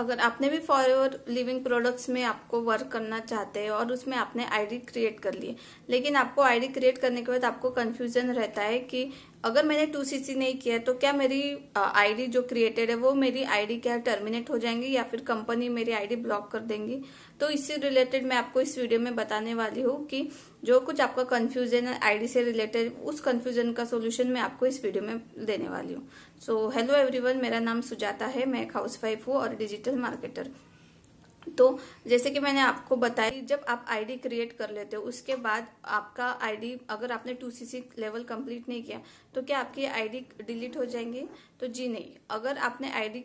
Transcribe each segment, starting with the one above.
अगर आपने भी फॉर लिविंग प्रोडक्ट्स में आपको वर्क करना चाहते हैं और उसमें आपने आईडी क्रिएट कर ली लेकिन आपको आईडी क्रिएट करने के बाद आपको कन्फ्यूजन रहता है कि अगर मैंने टू सी नहीं किया तो क्या मेरी आईडी जो क्रिएटेड है वो मेरी आईडी क्या टर्मिनेट हो जाएंगी या फिर कंपनी मेरी आईडी ब्लॉक कर देंगी तो इससे रिलेटेड मैं आपको इस वीडियो में बताने वाली हूँ कि जो कुछ आपका कन्फ्यूजन है आईडी से रिलेटेड उस कन्फ्यूजन का सोल्यूशन मैं आपको इस वीडियो में देने वाली हूँ सो हेलो एवरीवन मेरा नाम सुजाता है मैं एक हाउस वाइफ हूँ और डिजिटल मार्केटर तो जैसे कि मैंने आपको बताया जब आप आईडी क्रिएट कर लेते हो उसके बाद आपका आईडी अगर आपने टू सी लेवल कंप्लीट नहीं किया तो क्या आपकी आईडी डिलीट हो जाएंगे तो जी नहीं अगर आपने आईडी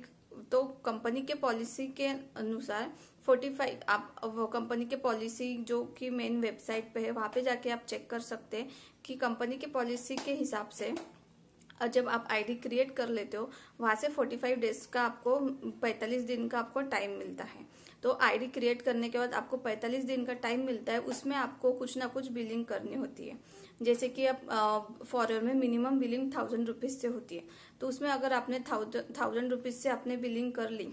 तो कंपनी के पॉलिसी के अनुसार 45 आप वो कंपनी के पॉलिसी जो कि मेन वेबसाइट पे है वहाँ पे जाके आप चेक कर सकते हैं कि कंपनी के पॉलिसी के हिसाब से और जब आप आईडी क्रिएट कर लेते हो वहाँ से 45 डेज का आपको 45 दिन का आपको टाइम मिलता है तो आईडी क्रिएट करने के बाद आपको 45 दिन का टाइम मिलता है उसमें आपको कुछ ना कुछ बिलिंग करनी होती है जैसे कि आप फॉरन में मिनिमम बिलिंग थाउजेंड रुपीज़ से होती है तो उसमें अगर आपने थाउजेंड रुपीज़ से आपने बिलिंग कर ली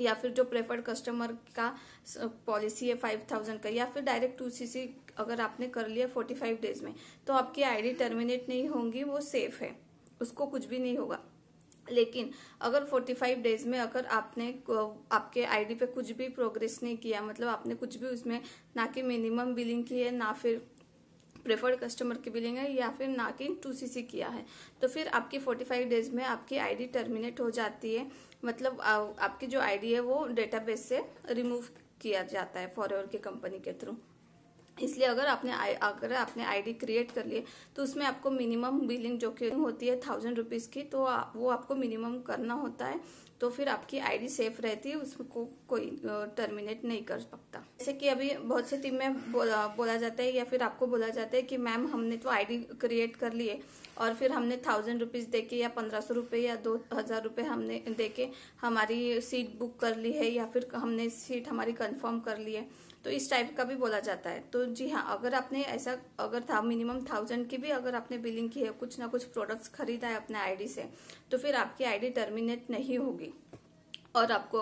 या फिर जो प्रेफर्ड कस्टमर का पॉलिसी है फाइव थाउजेंड का या फिर डायरेक्ट टू सी सी अगर आपने कर लिया फोर्टी फाइव डेज में तो आपकी आईडी टर्मिनेट नहीं होंगी वो सेफ है उसको कुछ भी नहीं होगा लेकिन अगर 45 डेज में अगर आपने आपके आईडी पे कुछ भी प्रोग्रेस नहीं किया मतलब आपने कुछ भी उसमें ना कि मिनिमम बिलिंग की है ना फिर प्रेफर्ड कस्टमर की बिलिंग है या फिर ना कि टू सी किया है तो फिर आपकी 45 डेज में आपकी आईडी टर्मिनेट हो जाती है मतलब आपकी जो आईडी है वो डेटाबेस से रिमूव किया जाता है फॉरएवर की कंपनी के थ्रू इसलिए अगर आपने अगर आपने आईडी क्रिएट कर लिए तो उसमें आपको मिनिमम बिलिंग जो कि होती है थाउजेंड रुपीज़ की तो वो आपको मिनिमम करना होता है तो फिर आपकी आईडी सेफ रहती है उसको कोई टर्मिनेट नहीं कर सकता जैसे कि अभी बहुत से टीम में बोला, बोला जाता है या फिर आपको बोला जाता है कि मैम हमने तो आईडी क्रिएट कर लिए और फिर हमने थाउजेंड रुपीज़ दे के या पंद्रह सौ रुपये या दो हज़ार रुपये हमने देके हमारी सीट बुक कर ली है या फिर हमने सीट हमारी कन्फर्म कर ली है तो इस टाइप का भी बोला जाता है तो जी हाँ अगर आपने ऐसा अगर था मिनिमम थाउजेंड की भी अगर आपने बिलिंग की है कुछ ना कुछ प्रोडक्ट्स खरीदा है अपने आईडी से तो फिर आपकी आईडी टर्मिनेट नहीं होगी और आपको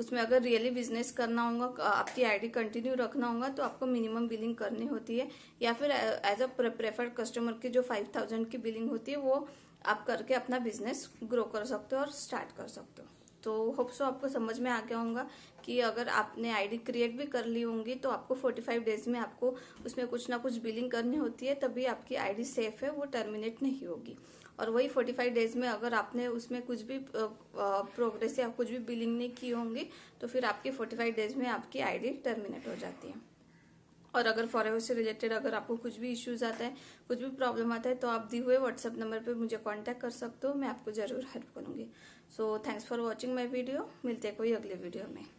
उसमें अगर रियली बिजनेस करना होगा आपकी आईडी कंटिन्यू रखना होगा तो आपको मिनिमम बिलिंग करनी होती है या फिर एज अ प्रेफर्ड कस्टमर की जो फाइव थाउजेंड की बिलिंग होती है वो आप करके अपना बिजनेस ग्रो कर सकते हो और स्टार्ट कर सकते हो तो होप सो आपको समझ में आ गया होगा कि अगर आपने आईडी क्रिएट भी कर ली होंगी तो आपको 45 डेज में आपको उसमें कुछ ना कुछ बिलिंग करनी होती है तभी आपकी आईडी सेफ है वो टर्मिनेट नहीं होगी और वही 45 डेज में अगर आपने उसमें कुछ भी प्रोग्रेस या कुछ भी बिलिंग नहीं की होंगी तो फिर आपकी 45 डेज में आपकी आईडी टर्मिनेट हो जाती है और अगर फॉरेवर से रिलेटेड अगर आपको कुछ भी इश्यूज आता है कुछ भी प्रॉब्लम आता है तो आप दिए हुए व्हाट्सअप नंबर पे मुझे कांटेक्ट कर सकते हो मैं आपको ज़रूर हेल्प करूँगी so thanks for watching my video मिलते हैं कोई अगले वीडियो में